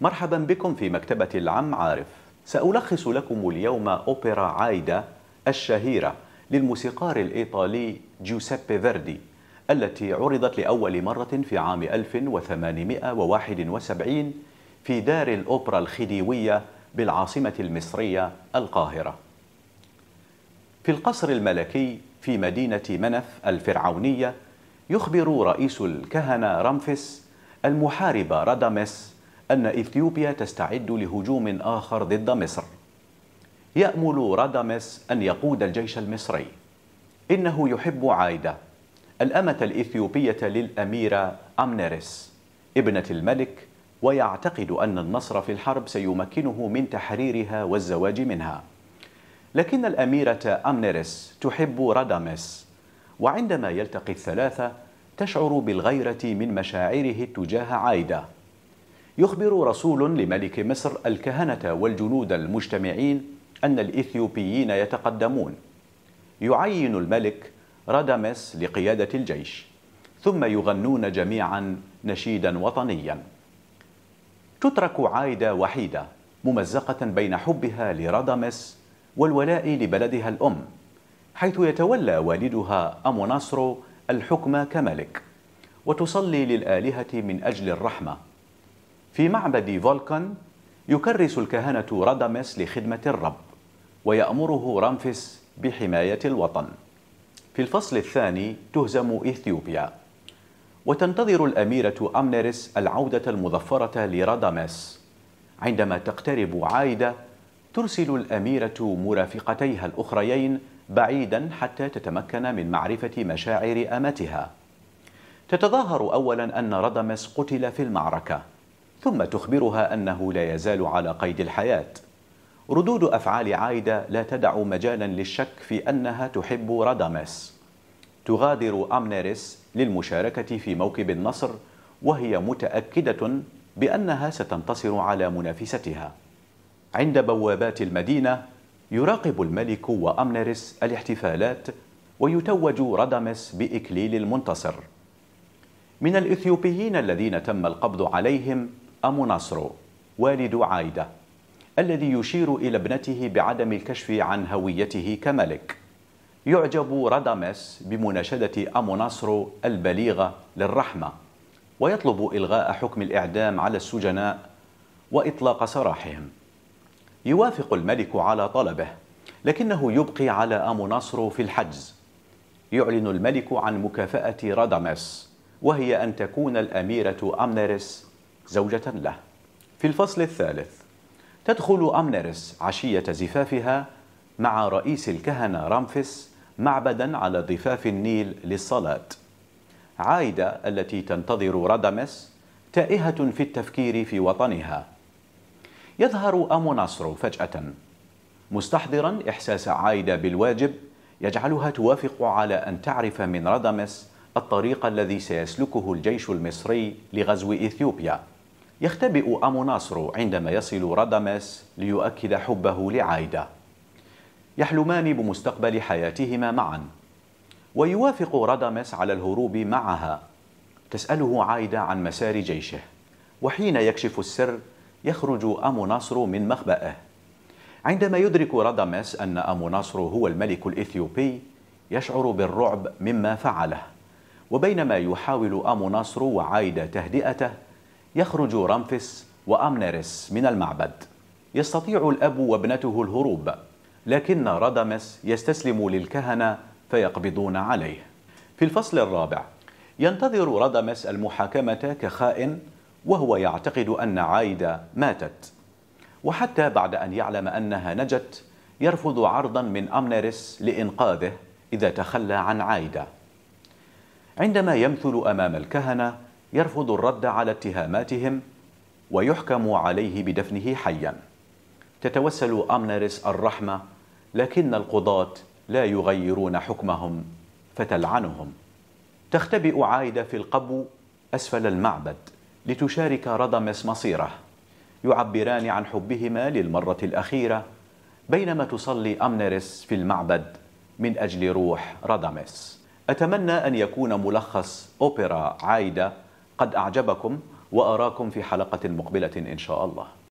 مرحبا بكم في مكتبة العم عارف سألخص لكم اليوم أوبرا عايدة الشهيرة للموسيقار الإيطالي جوسيبي فيردي التي عرضت لأول مرة في عام 1871 في دار الأوبرا الخديوية بالعاصمة المصرية القاهرة في القصر الملكي في مدينة منف الفرعونية يخبر رئيس الكهنة رامفس المحارب رادامس أن إثيوبيا تستعد لهجوم آخر ضد مصر يأمل رادامس أن يقود الجيش المصري إنه يحب عايدة الأمة الإثيوبية للأميرة أمنيريس ابنة الملك ويعتقد أن النصر في الحرب سيمكنه من تحريرها والزواج منها لكن الأميرة أمنيريس تحب رادامس وعندما يلتقي الثلاثة تشعر بالغيرة من مشاعره تجاه عايدة يخبر رسول لملك مصر الكهنة والجنود المجتمعين أن الإثيوبيين يتقدمون يعين الملك رادامس لقيادة الجيش ثم يغنون جميعا نشيدا وطنيا تترك عايدة وحيدة ممزقة بين حبها لرادامس والولاء لبلدها الأم حيث يتولى والدها أموناصرو الحكم كملك وتصلي للآلهة من أجل الرحمة في معبد فولكان يكرس الكهنة رادامس لخدمة الرب ويأمره رامفس بحماية الوطن في الفصل الثاني تهزم إثيوبيا وتنتظر الأميرة أمنيرس العودة المظفرة لرادامس عندما تقترب عايدة ترسل الأميرة مرافقتيها الأخريين بعيدا حتى تتمكن من معرفة مشاعر أمتها تتظاهر أولا أن رادامس قتل في المعركة ثم تخبرها أنه لا يزال على قيد الحياة ردود أفعال عايدة لا تدع مجالا للشك في أنها تحب رادامس تغادر أمنيريس للمشاركة في موكب النصر وهي متأكدة بأنها ستنتصر على منافستها عند بوابات المدينة يراقب الملك وأمنيريس الاحتفالات ويتوج رادامس بإكليل المنتصر من الإثيوبيين الذين تم القبض عليهم أمو ناصرو والد عايدة الذي يشير إلى ابنته بعدم الكشف عن هويته كملك يعجب رادامس بمناشدة أمو ناصرو البليغة للرحمة ويطلب إلغاء حكم الإعدام على السجناء وإطلاق سراحهم يوافق الملك على طلبه لكنه يبقي على أمو ناصرو في الحجز يعلن الملك عن مكافأة رادامس وهي أن تكون الأميرة أمنرس زوجة له في الفصل الثالث تدخل أمنرس عشية زفافها مع رئيس الكهنة رامفس معبدا على ضفاف النيل للصلاة عايدة التي تنتظر رادامس تائهة في التفكير في وطنها يظهر نصر فجأة مستحضرا إحساس عايدة بالواجب يجعلها توافق على أن تعرف من رادامس الطريق الذي سيسلكه الجيش المصري لغزو إثيوبيا يختبئ أمو ناصر عندما يصل رادامس ليؤكد حبه لعايدة يحلمان بمستقبل حياتهما معا ويوافق رادامس على الهروب معها تسأله عايدة عن مسار جيشه وحين يكشف السر يخرج أمو ناصر من مخبأه عندما يدرك رادامس أن أمو ناصر هو الملك الإثيوبي يشعر بالرعب مما فعله وبينما يحاول أمو ناصر وعايدة تهدئته يخرج رامفس وأمنيرس من المعبد يستطيع الأب وابنته الهروب لكن رادامس يستسلم للكهنة فيقبضون عليه في الفصل الرابع ينتظر رادامس المحاكمة كخائن وهو يعتقد أن عايدة ماتت وحتى بعد أن يعلم أنها نجت يرفض عرضا من أمنيرس لإنقاذه إذا تخلى عن عايدة عندما يمثل أمام الكهنة يرفض الرد على اتهاماتهم ويحكم عليه بدفنه حيا تتوسل أمنرس الرحمة لكن القضاة لا يغيرون حكمهم فتلعنهم تختبئ عايدة في القبو أسفل المعبد لتشارك ردمس مصيره يعبران عن حبهما للمرة الأخيرة بينما تصلي أمنرس في المعبد من أجل روح رادامس أتمنى أن يكون ملخص أوبرا عايدة قد أعجبكم وأراكم في حلقة مقبلة إن شاء الله